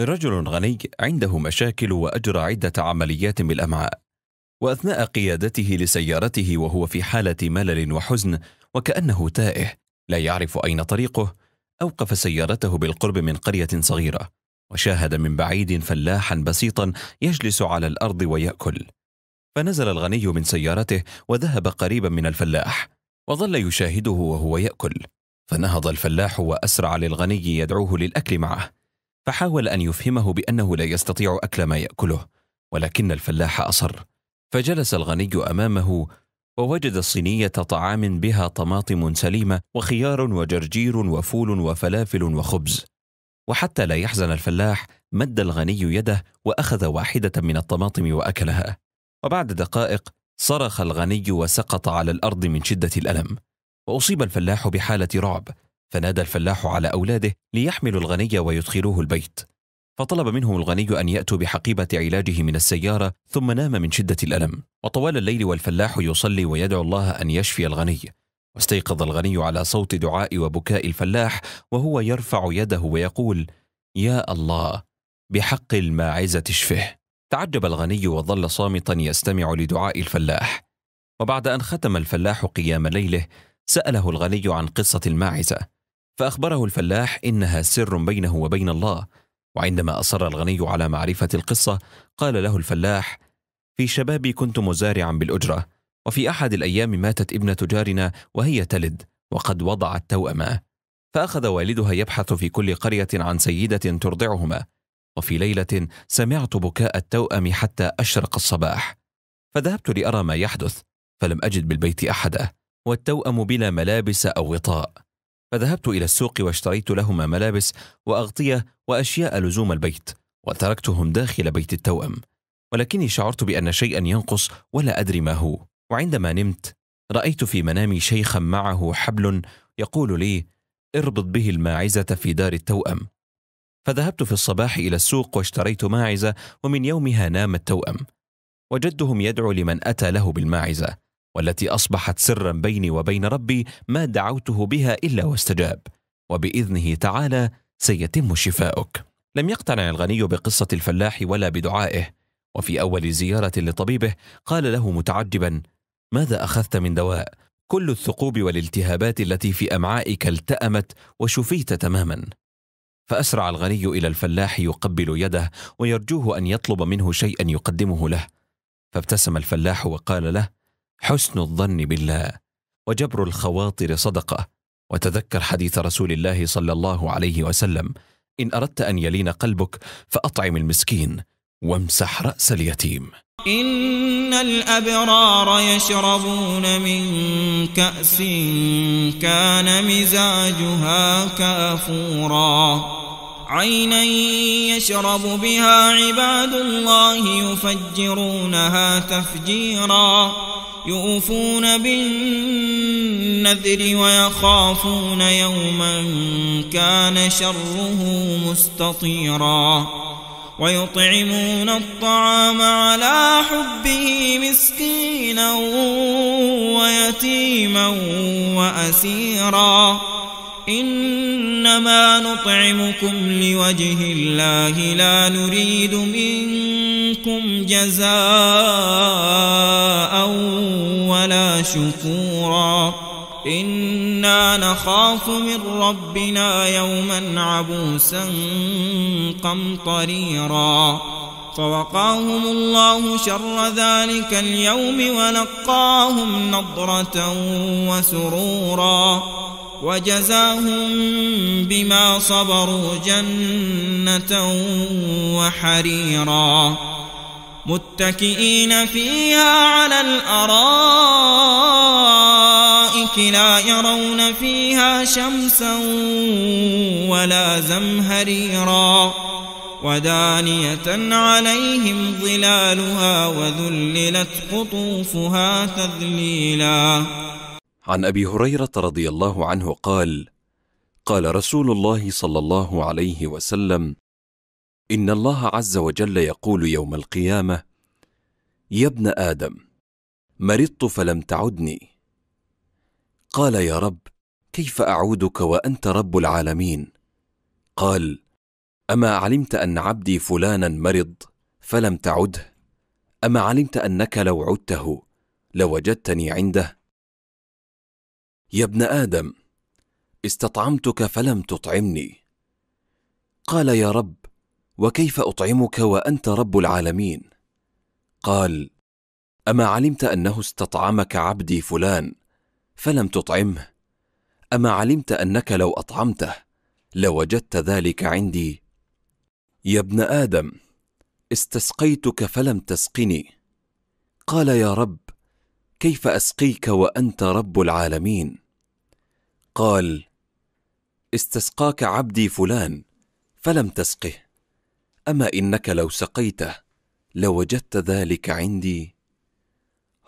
رجل غني عنده مشاكل واجرى عده عمليات بالامعاء واثناء قيادته لسيارته وهو في حاله ملل وحزن وكانه تائه لا يعرف اين طريقه اوقف سيارته بالقرب من قريه صغيره وشاهد من بعيد فلاحا بسيطا يجلس على الارض وياكل فنزل الغني من سيارته وذهب قريبا من الفلاح وظل يشاهده وهو ياكل فنهض الفلاح واسرع للغني يدعوه للاكل معه فحاول أن يفهمه بأنه لا يستطيع أكل ما يأكله ولكن الفلاح أصر فجلس الغني أمامه ووجد صينية طعام بها طماطم سليمة وخيار وجرجير وفول وفلافل وخبز وحتى لا يحزن الفلاح مد الغني يده وأخذ واحدة من الطماطم وأكلها وبعد دقائق صرخ الغني وسقط على الأرض من شدة الألم وأصيب الفلاح بحالة رعب فنادى الفلاح على أولاده ليحملوا الغني ويدخلوه البيت فطلب منهم الغني أن يأتوا بحقيبة علاجه من السيارة ثم نام من شدة الألم وطوال الليل والفلاح يصلي ويدعو الله أن يشفي الغني واستيقظ الغني على صوت دعاء وبكاء الفلاح وهو يرفع يده ويقول يا الله بحق الماعزة اشفه تعجب الغني وظل صامتا يستمع لدعاء الفلاح وبعد أن ختم الفلاح قيام ليله سأله الغني عن قصة الماعزة فأخبره الفلاح إنها سر بينه وبين الله وعندما أصر الغني على معرفة القصة قال له الفلاح في شبابي كنت مزارعا بالأجرة وفي أحد الأيام ماتت ابنة جارنا وهي تلد وقد وضعت توأما فأخذ والدها يبحث في كل قرية عن سيدة ترضعهما وفي ليلة سمعت بكاء التوأم حتى أشرق الصباح فذهبت لأرى ما يحدث فلم أجد بالبيت أحدا والتوأم بلا ملابس أو غطاء فذهبت إلى السوق واشتريت لهما ملابس وأغطية وأشياء لزوم البيت وتركتهم داخل بيت التوأم ولكني شعرت بأن شيئا ينقص ولا أدري ما هو وعندما نمت رأيت في منامي شيخا معه حبل يقول لي اربط به الماعزة في دار التوأم فذهبت في الصباح إلى السوق واشتريت ماعزة ومن يومها نام التوأم وجدهم يدعو لمن أتى له بالماعزة والتي اصبحت سرا بيني وبين ربي ما دعوته بها الا واستجاب وباذنه تعالى سيتم شفاؤك لم يقتنع الغني بقصه الفلاح ولا بدعائه وفي اول زياره لطبيبه قال له متعجبا ماذا اخذت من دواء كل الثقوب والالتهابات التي في امعائك التامت وشفيت تماما فاسرع الغني الى الفلاح يقبل يده ويرجوه ان يطلب منه شيئا يقدمه له فابتسم الفلاح وقال له حسن الظن بالله وجبر الخواطر صدقه وتذكر حديث رسول الله صلى الله عليه وسلم ان اردت ان يلين قلبك فاطعم المسكين وامسح راس اليتيم ان الابرار يشربون من كاس كان مزاجها كافورا عينا يشرب بها عباد الله يفجرونها تفجيرا يوفون بالنذر ويخافون يوما كان شره مستطيرا ويطعمون الطعام على حبه مسكينا ويتيما وأسيرا إنما نطعمكم لوجه الله لا نريد منكم جزاء ولا شكورا إنا نخاف من ربنا يوما عبوسا قمطريرا فوقاهم الله شر ذلك اليوم ولقاهم نضرة وسرورا وجزاهم بما صبروا جنة وحريرا متكئين فيها على الأرائك لا يرون فيها شمسا ولا زمهريرا ودانية عليهم ظلالها وذللت قطوفها تذليلا عن أبي هريرة رضي الله عنه قال قال رسول الله صلى الله عليه وسلم ان الله عز وجل يقول يوم القيامه يا ابن ادم مرضت فلم تعدني قال يا رب كيف اعودك وانت رب العالمين قال اما علمت ان عبدي فلانا مرض فلم تعده اما علمت انك لو عدته لوجدتني عنده يا ابن ادم استطعمتك فلم تطعمني قال يا رب وكيف اطعمك وانت رب العالمين قال اما علمت انه استطعمك عبدي فلان فلم تطعمه اما علمت انك لو اطعمته لوجدت ذلك عندي يا ابن ادم استسقيتك فلم تسقني قال يا رب كيف اسقيك وانت رب العالمين قال استسقاك عبدي فلان فلم تسقه اما انك لو سقيته لوجدت ذلك عندي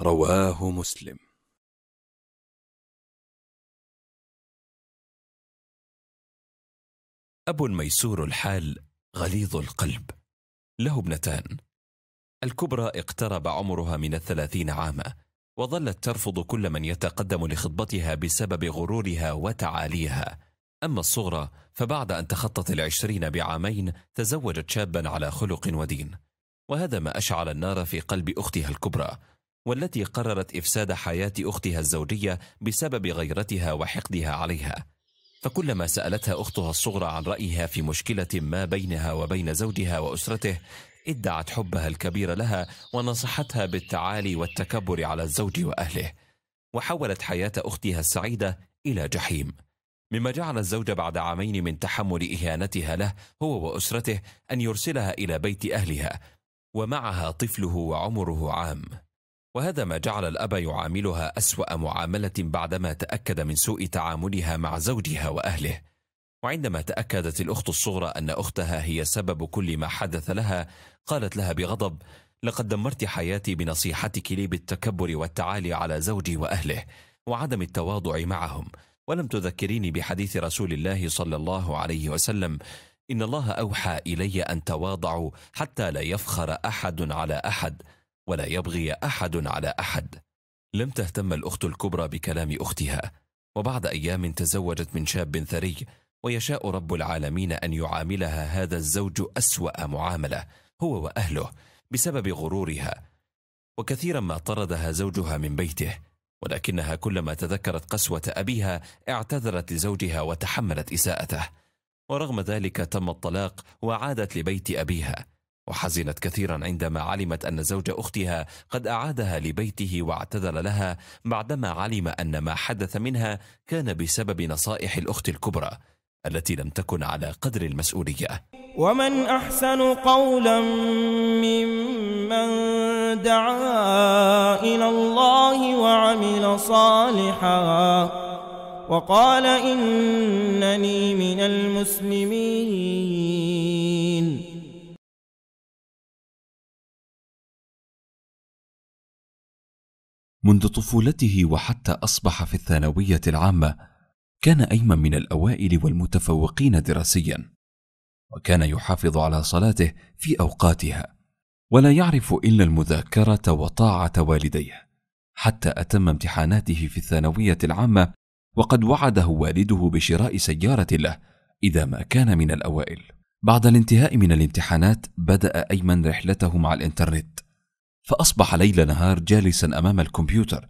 رواه مسلم اب ميسور الحال غليظ القلب له ابنتان الكبرى اقترب عمرها من الثلاثين عاما وظلت ترفض كل من يتقدم لخطبتها بسبب غرورها وتعاليها أما الصغرى فبعد أن تخطت العشرين بعامين تزوجت شابا على خلق ودين وهذا ما أشعل النار في قلب أختها الكبرى والتي قررت إفساد حياة أختها الزوجية بسبب غيرتها وحقدها عليها فكلما سألتها أختها الصغرى عن رأيها في مشكلة ما بينها وبين زوجها وأسرته ادعت حبها الكبير لها ونصحتها بالتعالي والتكبر على الزوج وأهله وحولت حياة أختها السعيدة إلى جحيم مما جعل الزوج بعد عامين من تحمل إهانتها له هو وأسرته أن يرسلها إلى بيت أهلها ومعها طفله وعمره عام وهذا ما جعل الأب يعاملها أسوأ معاملة بعدما تأكد من سوء تعاملها مع زوجها وأهله وعندما تأكدت الأخت الصغرى أن أختها هي سبب كل ما حدث لها قالت لها بغضب لقد دمرت حياتي بنصيحتك لي بالتكبر والتعالي على زوجي وأهله وعدم التواضع معهم ولم تذكريني بحديث رسول الله صلى الله عليه وسلم إن الله أوحى إلي أن تواضعوا حتى لا يفخر أحد على أحد ولا يبغي أحد على أحد لم تهتم الأخت الكبرى بكلام أختها وبعد أيام تزوجت من شاب ثري ويشاء رب العالمين أن يعاملها هذا الزوج أسوأ معاملة هو وأهله بسبب غرورها وكثيرا ما طردها زوجها من بيته ولكنها كلما تذكرت قسوة أبيها اعتذرت لزوجها وتحملت إساءته ورغم ذلك تم الطلاق وعادت لبيت أبيها وحزنت كثيرا عندما علمت أن زوج أختها قد أعادها لبيته واعتذر لها بعدما علم أن ما حدث منها كان بسبب نصائح الأخت الكبرى التي لم تكن على قدر المسؤولية ومن أحسن قولا ممن دعا إلى الله وعمل صالحا وقال إنني من المسلمين منذ طفولته وحتى أصبح في الثانوية العامة كان أيمن من الأوائل والمتفوقين دراسيا وكان يحافظ على صلاته في أوقاتها ولا يعرف الا المذاكره وطاعه والديه حتى اتم امتحاناته في الثانويه العامه وقد وعده والده بشراء سياره له اذا ما كان من الاوائل بعد الانتهاء من الامتحانات بدا ايمن رحلته مع الانترنت فاصبح ليل نهار جالسا امام الكمبيوتر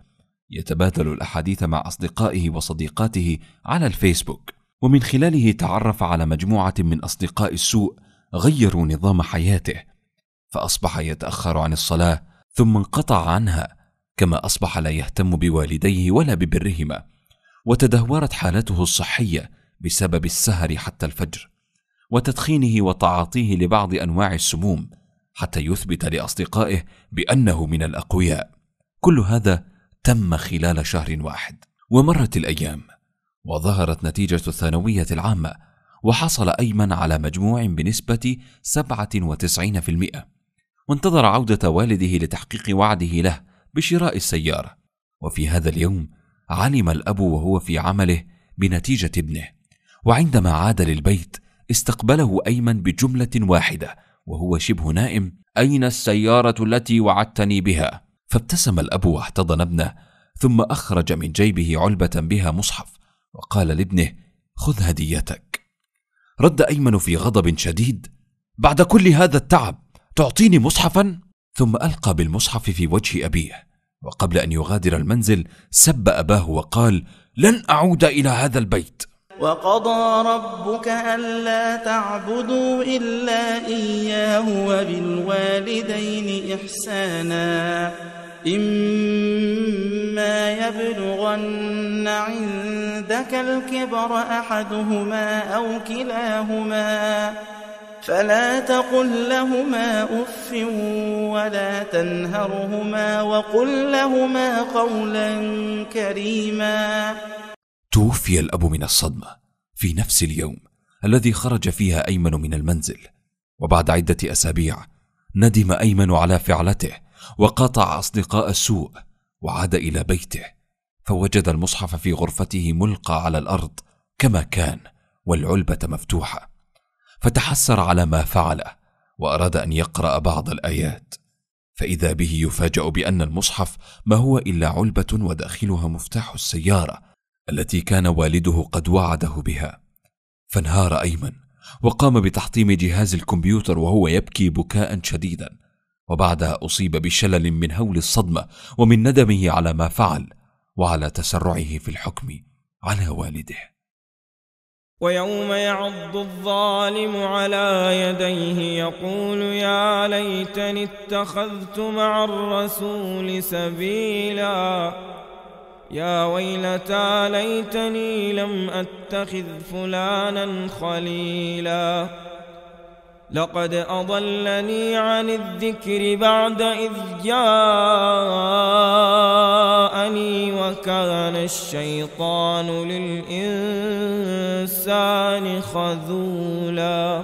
يتبادل الاحاديث مع اصدقائه وصديقاته على الفيسبوك ومن خلاله تعرف على مجموعه من اصدقاء السوء غيروا نظام حياته فاصبح يتاخر عن الصلاه ثم انقطع عنها كما اصبح لا يهتم بوالديه ولا ببرهما وتدهورت حالته الصحيه بسبب السهر حتى الفجر وتدخينه وتعاطيه لبعض انواع السموم حتى يثبت لاصدقائه بانه من الاقوياء كل هذا تم خلال شهر واحد ومرت الايام وظهرت نتيجه الثانويه العامه وحصل ايمن على مجموع بنسبه 97% وانتظر عودة والده لتحقيق وعده له بشراء السيارة وفي هذا اليوم علم الأب وهو في عمله بنتيجة ابنه وعندما عاد للبيت استقبله أيمن بجملة واحدة وهو شبه نائم أين السيارة التي وعدتني بها؟ فابتسم الأب واحتضن ابنه ثم أخرج من جيبه علبة بها مصحف وقال لابنه خذ هديتك رد أيمن في غضب شديد بعد كل هذا التعب تعطيني مصحفا ثم القى بالمصحف في وجه ابيه وقبل ان يغادر المنزل سب اباه وقال لن اعود الى هذا البيت وقضى ربك ألا تعبدوا إلا إياه وبالوالدين إحسانا إما يبلغن عندك الكبر أحدهما أو كلاهما فلا تقل لهما اف ولا تنهرهما وقل لهما قولا كريما توفي الاب من الصدمه في نفس اليوم الذي خرج فيها ايمن من المنزل وبعد عده اسابيع ندم ايمن على فعلته وقاطع اصدقاء السوء وعاد الى بيته فوجد المصحف في غرفته ملقى على الارض كما كان والعلبه مفتوحه فتحسر على ما فعله واراد ان يقرا بعض الايات فاذا به يفاجا بان المصحف ما هو الا علبه وداخلها مفتاح السياره التي كان والده قد وعده بها فانهار ايمن وقام بتحطيم جهاز الكمبيوتر وهو يبكي بكاء شديدا وبعدها اصيب بشلل من هول الصدمه ومن ندمه على ما فعل وعلى تسرعه في الحكم على والده ويوم يعض الظالم على يديه يقول يا ليتني اتخذت مع الرسول سبيلا يا ويلتى ليتني لم اتخذ فلانا خليلا لقد اضلني عن الذكر بعد اذ جاءني وكان الشيطان للانسان الإنسان خذولاً